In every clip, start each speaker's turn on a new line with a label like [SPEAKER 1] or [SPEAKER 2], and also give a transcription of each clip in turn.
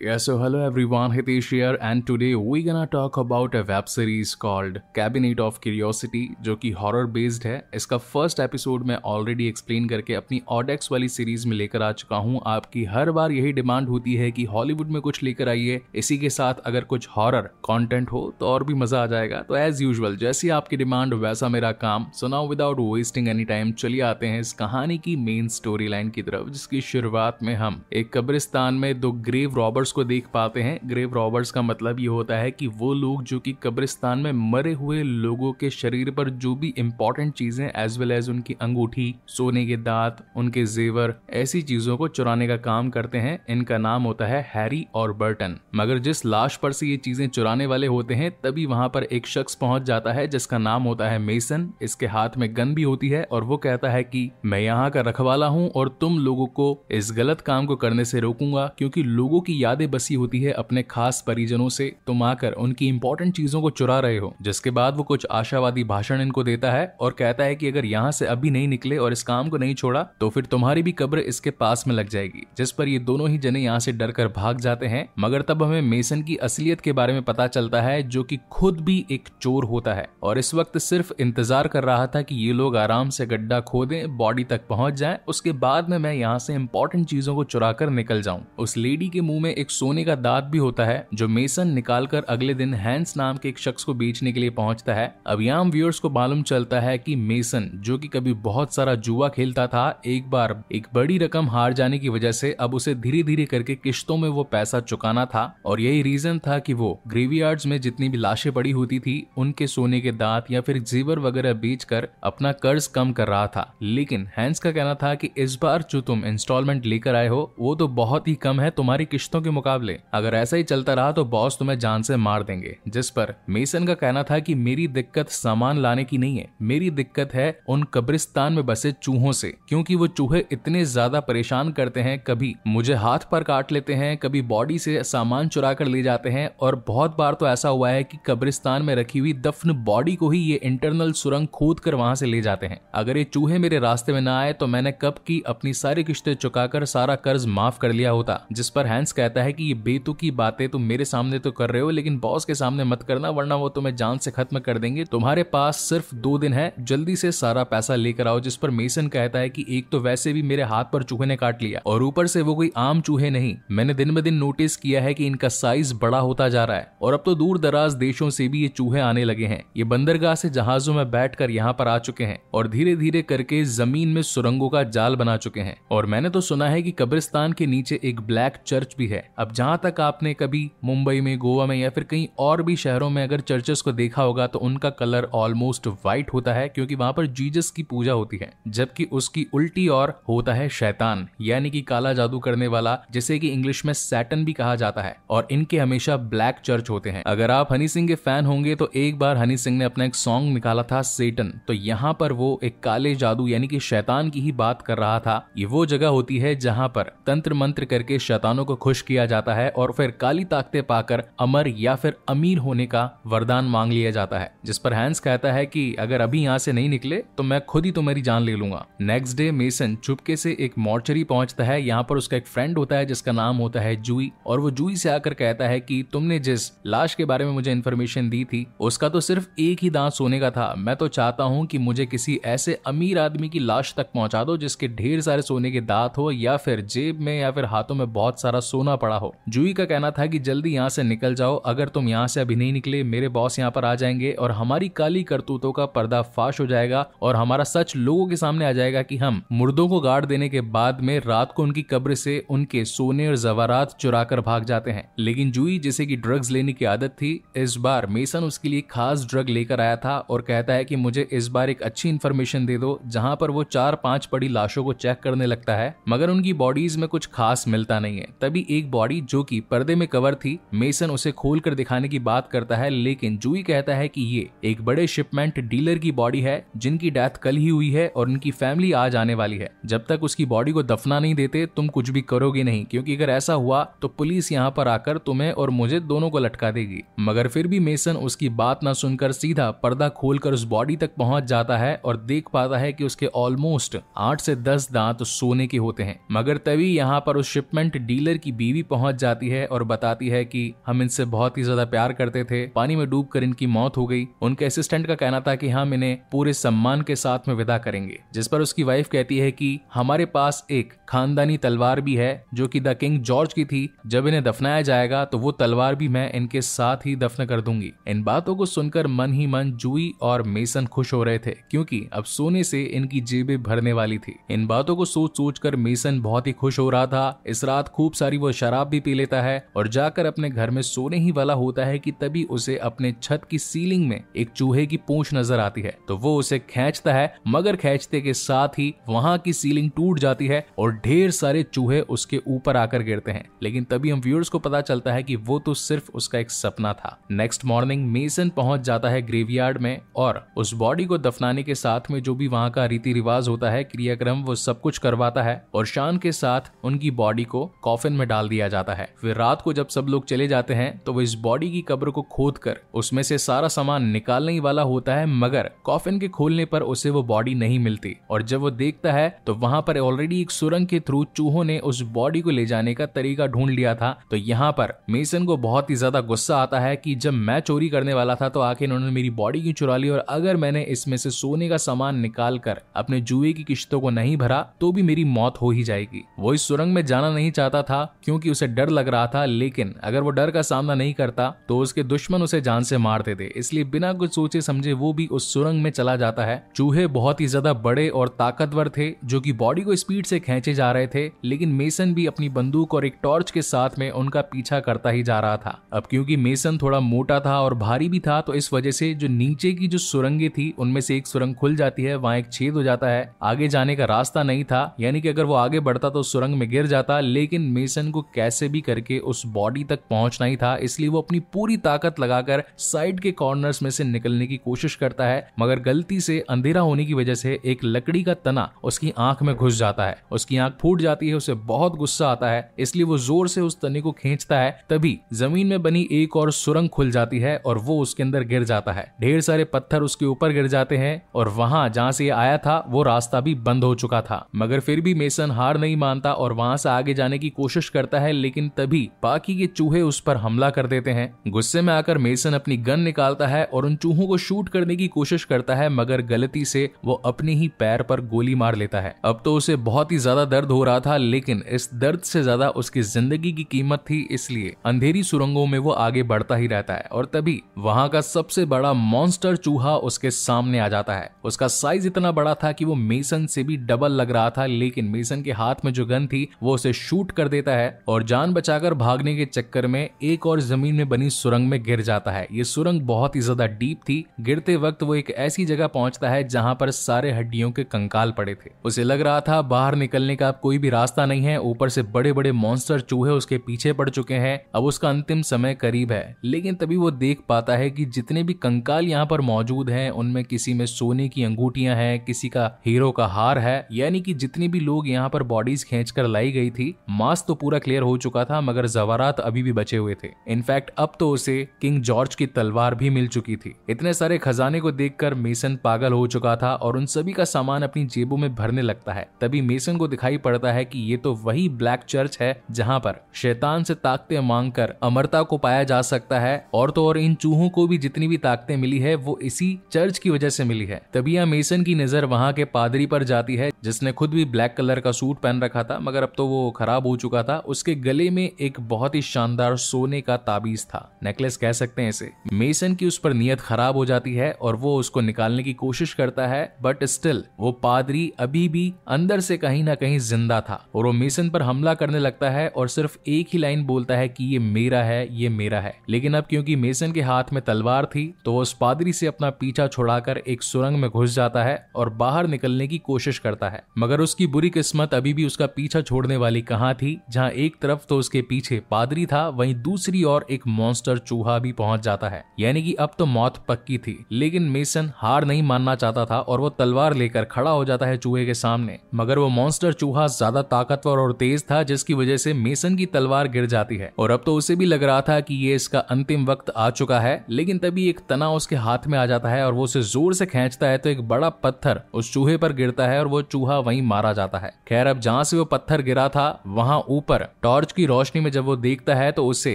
[SPEAKER 1] Yeah, so hello everyone, Hitesh here and today we gonna talk about a web series called Cabinet of Curiosity जो कि horror based है इसका first episode मैं already explain करके अपनी ऑडेक्स वाली series में लेकर आ चुका हूँ आपकी हर बार यही डिमांड होती है कि हॉलीवुड में कुछ लेकर आइए इसी के साथ अगर कुछ हॉरर कंटेंट हो तो और भी मजा आ जाएगा तो एज यूजल जैसी आपकी डिमांड वैसा मेरा काम so now without wasting any time चलिए आते हैं इस कहानी की मेन स्टोरी लाइन की तरफ जिसकी शुरुआत में हम एक कब्रिस्तान में दो ग्रेव रॉबर्ट रॉबर्स को देख पाते हैं ग्रेव रॉबर्स का मतलब ये होता है कि वो लोग जो कि कब्रिस्तान में मरे हुए लोगों के शरीर पर जो भी इम्पोर्टेंट चीजें एज वेल एज उनकी अंगूठी सोने के दांत उनके जेवर ऐसी चीजों को चुराने का काम करते हैं इनका नाम होता है हैरी और बर्टन मगर जिस लाश पर से ये चीजें चुराने वाले होते हैं तभी वहां पर एक शख्स पहुंच जाता है जिसका नाम होता है मेसन इसके हाथ में गन भी होती है और वो कहता है कि मैं यहाँ का रखवाला हूँ और तुम लोगों को इस गलत काम को करने से रोकूंगा क्योंकि लोगों की याद यादें बसी होती है अपने खास परिजनों से तुम आकर उनकी इंपॉर्टेंट चीजों को चुरा रहे हो जिसके बाद वो कुछ आशावादी भाषण इनको देता है और कहता है कि अगर यहाँ से अभी नहीं निकले और इस काम को नहीं छोड़ा तो फिर तुम्हारी भी कब्र इसके पास में लग जाएगी जिस पर ये दोनों ही जने यहाँ से डर कर भाग जाते हैं मगर तब हमें मेसन की असलियत के बारे में पता चलता है जो की खुद भी एक चोर होता है और इस वक्त सिर्फ इंतजार कर रहा था कि ये लोग आराम से गड्ढा खोदें बॉडी तक पहुंच जाएं उसके बाद में मैं यहाँ से इंपॉर्टेंट चीजों को चुरा कर निकल जाऊं उस लेडी के मुंह में एक सोने का दांत भी होता है जो मेसन निकालकर अगले दिन हैंस नाम के एक शख्स को बेचने के लिए पहुंचता है अब यहाँ व्यूअर्स को मालूम चलता है कि मेसन जो कि कभी बहुत सारा जुआ खेलता था एक बार एक बड़ी रकम हार जाने की वजह से अब उसे धीरे धीरे करके किश्तों में वो पैसा चुकाना था और यही रीजन था कि वो ग्रेवी में जितनी भी लाशें पड़ी होती थी उनके सोने के दांत या फिर जेवर वगैरह बेचकर अपना कर्ज कम कर रहा था लेकिन हैंस का कहना था कि इस बार जो तुम इंस्टॉलमेंट लेकर आए हो वो तो बहुत ही कम है तुम्हारी किश्तों के मुकाबले अगर ऐसा ही चलता रहा तो बॉस तुम्हें जान से मार देंगे जिस पर मेसन का कहना था कि मेरी दिक्कत सामान लाने की नहीं है मेरी दिक्कत है उन कब्रिस्तान में बसे चूहों से क्योंकि वो चूहे इतने ज्यादा परेशान करते हैं कभी मुझे हाथ पर काट लेते हैं कभी बॉडी से सामान चुरा कर ले जाते हैं और बहुत बार तो ऐसा हुआ है कि कब्रिस्तान में रखी हुई दफ्न बॉडी को ही ये इंटरनल सुरंग खोद कर वहां से ले जाते हैं अगर ये चूहे मेरे रास्ते में ना आए तो मैंने कब की अपनी सारी किश्तें चुकाकर सारा कर्ज माफ कर लिया होता जिस पर हैंस कहता कहता है कि ये बेतुकी बातें तुम मेरे सामने तो कर रहे हो लेकिन बॉस के सामने मत करना वरना वो तुम्हें जान से खत्म कर देंगे तुम्हारे पास सिर्फ दो दिन है जल्दी से सारा पैसा लेकर आओ जिस पर मेसन कहता है कि एक तो वैसे भी मेरे हाथ पर चूहे ने काट लिया और ऊपर से वो कोई आम चूहे नहीं मैंने दिन ब दिन नोटिस किया है कि इनका साइज बड़ा होता जा रहा है और अब तो दूर दराज देशों से भी ये चूहे आने लगे हैं ये बंदरगाह से जहाजों में बैठ कर यहाँ पर आ चुके हैं और धीरे धीरे करके जमीन में सुरंगों का जाल बना चुके हैं और मैंने तो सुना है की कब्रिस्तान के नीचे एक ब्लैक चर्च भी है है अब जहां तक आपने कभी मुंबई में गोवा में या फिर कहीं और भी शहरों में अगर चर्चेस को देखा होगा तो उनका कलर ऑलमोस्ट व्हाइट होता है क्योंकि वहां पर जीजस की पूजा होती है जबकि उसकी उल्टी और होता है शैतान यानी कि काला जादू करने वाला जिसे कि इंग्लिश में सैटन भी कहा जाता है और इनके हमेशा ब्लैक चर्च होते हैं अगर आप हनी सिंह के फैन होंगे तो एक बार हनी सिंह ने अपना एक सॉन्ग निकाला था सेटन तो यहाँ पर वो एक काले जादू यानी कि शैतान की ही बात कर रहा था ये वो जगह होती है जहाँ पर तंत्र मंत्र करके शैतानों को खुश किया जाता है और फिर काली ताकतें पाकर अमर या फिर अमीर होने का वरदान मांग लिया जाता है जिस पर हैंस कहता है कि अगर अभी यहाँ से नहीं निकले तो मैं खुद ही तुम्हारी जान ले लूंगा नेक्स्ट डे मेसन चुपके से एक मॉर्चरी पहुंचता है यहाँ पर उसका एक फ्रेंड होता है जिसका नाम होता है जूई और वो जूई से आकर कहता है कि तुमने जिस लाश के बारे में मुझे इन्फॉर्मेशन दी थी उसका तो सिर्फ एक ही दांत सोने का था मैं तो चाहता हूँ कि मुझे किसी ऐसे अमीर आदमी की लाश तक पहुंचा दो जिसके ढेर सारे सोने के दांत हो या फिर जेब में या फिर हाथों में बहुत सारा सोना पड़ा हो जूही का कहना था कि जल्दी यहाँ से निकल जाओ अगर तुम यहाँ से अभी नहीं निकले मेरे बॉस यहाँ पर आ जाएंगे और हमारी काली करतूतों का पर्दाफाश हो जाएगा और हमारा सच लोगों के सामने आ जाएगा कि हम मुर्दों को गाड़ देने के बाद में रात को उनकी कब्र से उनके सोने और जवारात चुरा कर भाग जाते हैं लेकिन जूही जिसे की ड्रग्स लेने की आदत थी इस बार मेसन उसके लिए खास ड्रग लेकर आया था और कहता है कि मुझे इस बार एक अच्छी इन्फॉर्मेशन दे दो जहाँ पर वो चार पांच पड़ी लाशों को चेक करने लगता है मगर उनकी बॉडीज में कुछ खास मिलता नहीं है तभी एक बॉडी जो कि पर्दे में कवर थी मेसन उसे खोलकर दिखाने की बात करता है लेकिन जूई कहता है कि ये एक बड़े शिपमेंट डीलर की बॉडी है जिनकी डेथ कल ही हुई है और उनकी फैमिली आज आने वाली है जब तक उसकी बॉडी को दफना नहीं देते तुम कुछ भी करोगे नहीं क्योंकि अगर ऐसा हुआ तो पुलिस यहाँ पर आकर तुम्हें और मुझे दोनों को लटका देगी मगर फिर भी मेसन उसकी बात न सुनकर सीधा पर्दा खोल उस बॉडी तक पहुंच जाता है और देख पाता है कि उसके ऑलमोस्ट आठ से दस दांत सोने के होते हैं मगर तभी यहाँ पर उस शिपमेंट डीलर की बीवी भी पहुंच जाती है और बताती है कि हम इनसे बहुत ही ज्यादा प्यार करते थे पानी में डूब कर इनकी मौत हो गई उनके असिस्टेंट का कहना था कि हाँ, हम इन्हें पूरे सम्मान के साथ में विदा करेंगे जिस पर उसकी वाइफ कहती है कि हमारे पास एक खानदानी तलवार भी है जो कि द किंग जॉर्ज की थी जब इन्हें दफनाया जाएगा तो वो तलवार भी मैं इनके साथ ही दफन कर दूंगी इन बातों को सुनकर मन ही मन जूई और मेसन खुश हो रहे थे क्योंकि अब सोने से इनकी जेबें भरने वाली थी इन बातों को सोच सोच कर मेसन बहुत ही खुश हो रहा था इस रात खूब सारी वो शराब शराब भी पी लेता है और जाकर अपने घर में सोने ही वाला होता है कि तभी उसे अपने छत की सीलिंग में एक चूहे की पूछ नजर आती है तो वो उसे खेचता है मगर खेचते के साथ ही वहां की सीलिंग टूट जाती है और ढेर सारे चूहे उसके ऊपर आकर गिरते हैं लेकिन तभी हम व्यूअर्स को पता चलता है कि वो तो सिर्फ उसका एक सपना था नेक्स्ट मॉर्निंग मेसन पहुंच जाता है ग्रेवयार्ड में और उस बॉडी को दफनाने के साथ में जो भी वहां का रीति रिवाज होता है क्रियाक्रम वो सब कुछ करवाता है और शान के साथ उनकी बॉडी को कॉफिन में डाल दिया लिया जाता है फिर रात को जब सब लोग चले जाते हैं तो वो इस बॉडी की कब्र को खोद कर उसमें से सारा सामान निकालने ही वाला होता है मगर कॉफिन के खोलने पर उसे वो बॉडी नहीं मिलती और जब वो देखता है तो वहां पर ऑलरेडी एक सुरंग के थ्रू चूहों ने उस बॉडी को ले जाने का तरीका ढूंढ लिया था तो यहाँ पर मेसन को बहुत ही ज्यादा गुस्सा आता है कि जब मैं चोरी करने वाला था तो आखिर उन्होंने मेरी बॉडी क्यों चुरा ली और अगर मैंने इसमें से सोने का सामान निकाल कर अपने जुए की किश्तों को नहीं भरा तो भी मेरी मौत हो ही जाएगी वो इस सुरंग में जाना नहीं चाहता था क्योंकि उसे डर लग रहा था लेकिन अगर वो डर का सामना नहीं करता तो उसके दुश्मन उसे जान से मारते थे इसलिए बिना कुछ सोचे समझे वो भी उस सुरंग में चला जाता है चूहे बहुत ही ज्यादा बड़े और ताकतवर थे जो की बॉडी को स्पीड से खेचे जा रहे थे लेकिन मेसन भी अपनी बंदूक और एक टॉर्च के साथ में उनका पीछा करता ही जा रहा था अब क्योंकि मेसन थोड़ा मोटा था और भारी भी था तो इस वजह से जो नीचे की जो सुरंगे थी उनमें से एक सुरंग खुल जाती है वहां एक छेद हो जाता है आगे जाने का रास्ता नहीं था यानी कि अगर वो आगे बढ़ता तो सुरंग में गिर जाता लेकिन मेसन को कैसे भी करके उस बॉडी तक पहुंचना ही था इसलिए वो अपनी पूरी ताकत लगाकर साइड के कॉर्नर्स में से निकलने की कोशिश करता है मगर गलती से अंधेरा होने की वजह से एक लकड़ी का तना उसकी आंख में घुस जाता है उसकी आंख फूट जाती है उसे बहुत गुस्सा आता है इसलिए वो जोर से उस तने को खींचता है तभी जमीन में बनी एक और सुरंग खुल जाती है और वो उसके अंदर गिर जाता है ढेर सारे पत्थर उसके ऊपर गिर जाते हैं और वहां जहां से आया था वो रास्ता भी बंद हो चुका था मगर फिर भी मेसन हार नहीं मानता और वहां से आगे जाने की कोशिश करता है जाता है लेकिन तभी पाकी के चूहे उस पर हमला कर देते हैं गुस्से में आकर मेसन अपनी गन निकालता है और उन चूहों को शूट करने की कोशिश करता है मगर गलती से वो अपने ही पैर पर गोली मार लेता है अब तो उसे बहुत ही ज्यादा दर्द हो रहा था लेकिन इस दर्द से ज्यादा उसकी जिंदगी की कीमत थी इसलिए अंधेरी सुरंगों में वो आगे बढ़ता ही रहता है और तभी वहां का सबसे बड़ा मॉन्स्टर चूहा उसके सामने आ जाता है उसका साइज इतना बड़ा था कि वो मेसन से भी डबल लग रहा था लेकिन मेसन के हाथ में जो गन थी वो उसे शूट कर देता है और जान बचाकर भागने के चक्कर में एक और जमीन में बनी सुरंग में गिर जाता है ये सुरंग बहुत ही ज्यादा डीप थी गिरते वक्त वो एक ऐसी जगह पहुंचता है जहां पर सारे हड्डियों के कंकाल पड़े थे उसे लग रहा था बाहर निकलने का कोई भी रास्ता नहीं है ऊपर से बड़े बड़े मॉन्स्टर चूहे उसके पीछे पड़ चुके हैं अब उसका अंतिम समय करीब है लेकिन तभी वो देख पाता है कि जितने भी कंकाल यहाँ पर मौजूद हैं उनमें किसी में सोने की अंगूठियां हैं किसी का हीरो का हार है यानी कि जितने भी लोग यहाँ पर बॉडीज खींच लाई गई थी मास्क तो पूरा क्लियर रिटायर हो चुका था मगर जवारात अभी भी बचे हुए थे इनफैक्ट अब तो उसे किंग जॉर्ज की तलवार भी मिल चुकी थी इतने सारे खजाने को देखकर मेसन पागल हो चुका था और उन सभी का सामान अपनी जेबों में भरने लगता है तभी मेसन को दिखाई पड़ता है कि ये तो वही ब्लैक चर्च है जहाँ पर शैतान से ताकते मांग कर अमरता को पाया जा सकता है और तो और इन चूहों को भी जितनी भी ताकते मिली है वो इसी चर्च की वजह से मिली है तभी यहाँ मेसन की नजर वहाँ के पादरी पर जाती है जिसने खुद भी ब्लैक कलर का सूट पहन रखा था मगर अब तो वो खराब हो चुका था उसके उसके गले में एक बहुत ही शानदार सोने का ताबीज था नेकलेस कह सकते हैं इसे मेसन की उस पर नियत खराब हो जाती है और वो उसको निकालने की कोशिश करता है बट स्टिल वो पादरी अभी भी अंदर से कहीं ना कहीं जिंदा था और वो मेसन पर हमला करने लगता है और सिर्फ एक ही लाइन बोलता है कि ये मेरा है ये मेरा है लेकिन अब क्योंकि मेसन के हाथ में तलवार थी तो वो उस पादरी से अपना पीछा छुड़ाकर एक सुरंग में घुस जाता है और बाहर निकलने की कोशिश करता है मगर उसकी बुरी किस्मत अभी भी उसका पीछा छोड़ने वाली कहाँ थी जहाँ एक तरफ तो उसके पीछे पादरी था वहीं दूसरी ओर एक मॉन्स्टर चूहा भी पहुंच जाता है यानी कि अब तो मौत पक्की थी लेकिन मेसन हार नहीं मानना चाहता था और वो तलवार लेकर खड़ा हो जाता है चूहे के सामने मगर वो मॉन्स्टर चूहा ज्यादा ताकतवर और तेज था जिसकी वजह से मेसन की तलवार गिर जाती है और अब तो उसे भी लग रहा था कि ये इसका अंतिम वक्त आ चुका है लेकिन तभी एक तना उसके हाथ में आ जाता है और वो उसे जोर से खींचता है तो एक बड़ा पत्थर उस चूहे पर गिरता है और वो चूहा वहीं मारा जाता है खैर अब जहां से वो पत्थर गिरा था वहां ऊपर टॉर्च की रोशनी में जब वो देखता है तो उसे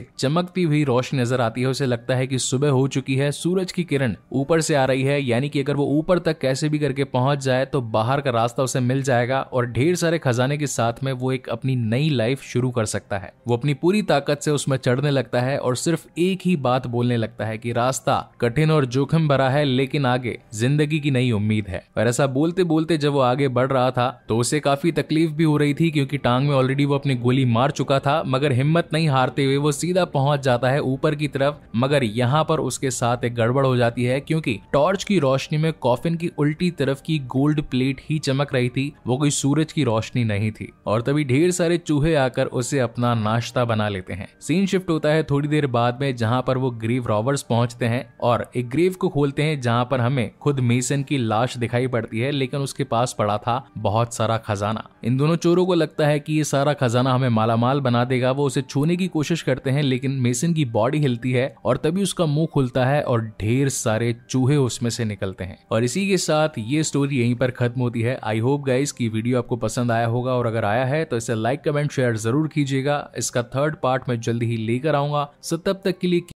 [SPEAKER 1] चमकती हुई रोशनी नजर आती है उसे लगता है कि सुबह हो चुकी है सूरज की किरण ऊपर से आ रही है यानी कि अगर वो ऊपर तक कैसे भी करके पहुंच जाए तो बाहर का रास्ता उसे मिल जाएगा और ढेर सारे खजाने के साथ में वो एक अपनी नई लाइफ शुरू कर सकता है वो अपनी पूरी ताकत से उसमें चढ़ने लगता है और सिर्फ एक ही बात बोलने लगता है कि रास्ता कठिन और जोखिम भरा है लेकिन आगे जिंदगी की नई उम्मीद है और ऐसा बोलते बोलते जब वो आगे बढ़ रहा था तो उसे काफी तकलीफ भी हो रही थी क्योंकि टांग में ऑलरेडी वो अपनी गोली मार चुका चुका था मगर हिम्मत नहीं हारते हुए वो सीधा पहुंच जाता है ऊपर की तरफ मगर यहाँ पर उसके साथ एक गड़बड़ हो जाती है क्योंकि टॉर्च की रोशनी में कॉफिन की उल्टी तरफ की गोल्ड प्लेट ही चमक रही थी वो कोई सूरज की रोशनी नहीं थी और तभी ढेर सारे चूहे आकर उसे अपना नाश्ता बना लेते हैं सीन शिफ्ट होता है थोड़ी देर बाद में जहाँ पर वो ग्रीव रॉबर्ट पहुंचते हैं और एक ग्रीव को खोलते हैं जहाँ पर हमें खुद मेसन की लाश दिखाई पड़ती है लेकिन उसके पास पड़ा था बहुत सारा खजाना इन दोनों चोरों को लगता है कि ये सारा खजाना हमें मालामाल लाल बना देगा वो उसे छूने की कोशिश करते हैं लेकिन मेसन की बॉडी हिलती है और तभी उसका मुंह खुलता है और ढेर सारे चूहे उसमें से निकलते हैं और इसी के साथ ये स्टोरी यहीं पर खत्म होती है आई होप गाइज की वीडियो आपको पसंद आया होगा और अगर आया है तो इसे लाइक कमेंट शेयर जरूर कीजिएगा इसका थर्ड पार्ट मैं जल्दी ही लेकर आऊंगा सो तब तक के लिए